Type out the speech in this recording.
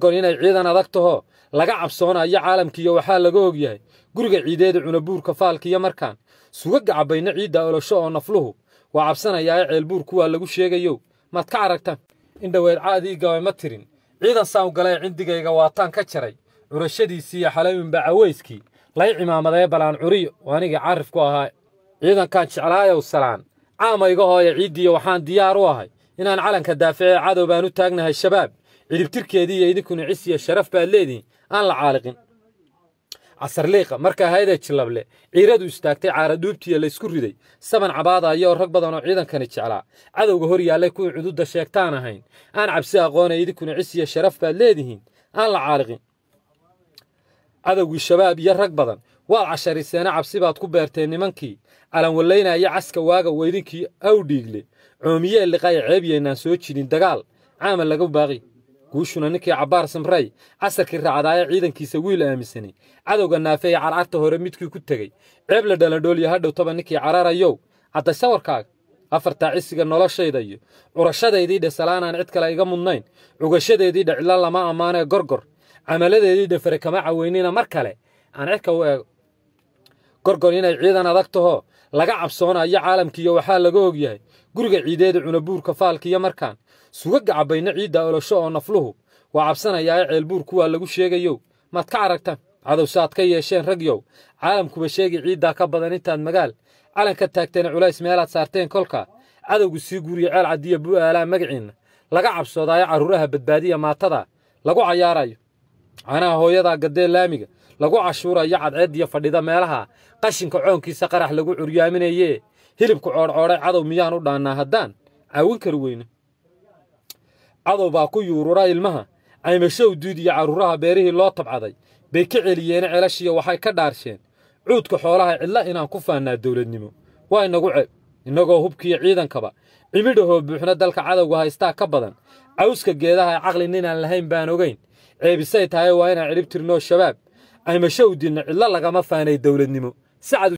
gorgor inay ciidan adag taho laga cabsoonayo caalamkiiyo waxaa laga ogyahay guriga ciideeda cunabuurka faalkiiyo markaan suga cabayna ciidda olosho oo nafluhu waa cabsanayaae ceelbuur kuwaa lagu sheegayo maad ka in indhoweed caadii gabay ma tirin ciidan u galae cindigayga waataan ka jaray curashadiisiiyo xalowinba caweyskii lay cimaamadee balaan curiyo oo anigii caarif ku ahaa ciidankaan jeclaayow salaan caamayga hooya ciiddiiyo waxaan diyaar u ahay inaan calanka daafice cadow baan u taagnahay shabaab cidibtirkeedii iyo idinkuna cis iyo sharaf baad leedihin aan la caaliqin casarliiqa markaa ahayday jilable ciiradu istaagtay caaraduubtiiyo laysku riday saban cabaadayoo rag badan oo ciidankani jeclaa cadowga hor yaallay kuwii cududda sheegtaan ahayn aan cabsi aqoonay idinkuna cis iyo sharaf baad leedihiin aan la caaliqin cadowgii shabaab iyo rag badan waad cashariseena cabsi baad ku beerteen nimankii calanwallaynaya caska waaga weydinkii awdhiigle coomiyee liqaya ceeb yaynaan soo jidin dagaal caama laga baaqi guushuna ninkii cabbaar samray casarkii raacdaaya ciidankiisa wiil aaminsanay cadowga naafe ee carcarta hore midkii ku tegey ceeb la dhaladhooliya hadhow taba ninkii cararayow cadda sawarkaaga afartaa cisiga noloshayda iyo curashadaydiidhe salaanaan cid kale iga mudnayn cugashadaydii dhe cidlan lama ammaanee gorgor camaladeediidhe fare kama caweynina mar kale aan cidka u eego gorgor inay ciidan adag taho laga cabsoonayo caalamkiiyo waxaa laga ogyahay guriga ciideeda cunabuurka faalkiyo markaan suga gacabayna ciidda olosho oo nafluhu waa cabsanayaae ceelbuur kuwaa lagu sheegayow maad ka aragtaan cadow saad ka yeesheen ragyow caalamkuba sheegi ciiddaa ka badan intaad magaal calan ka taagteena culays meelaad saarteen kolka cadowgu sii guuriya ceel caddiya bu'aalaa magaciinna laga cabsoodaayo carruuraha badbaadiya maatada lagu cayaarayo canaha hooyadaa gaddee laamiga lagu cashuura iyo cadceeddiyo fadhida meelaha qashinka coonkiisa qarax lagu curyaaminayee hilibku coodhcoodhay cadow miyaan u dhaannaa haddaan caawin kari weyne cadow baa ku yuurura ilmaha caymashow duud iyo carruuraha beerihii loo tabcaday bay ka celiyeene celashiiyo waxay ka dhaarsheen cuudka xoolaha cidla inaan ku faannaa dawladnimo waa inagu ceeb innagoo hubkiiyo ciidankaba cimidhahoo buuxna dalka cadowga haystaa ka badan cawska geedaha ee caqli ninaan lahayn baan ogayn ceebisay tahay waa inaan cidhib tirno shabaab aymasho u diinno cidlo lagama faanay dowladnimo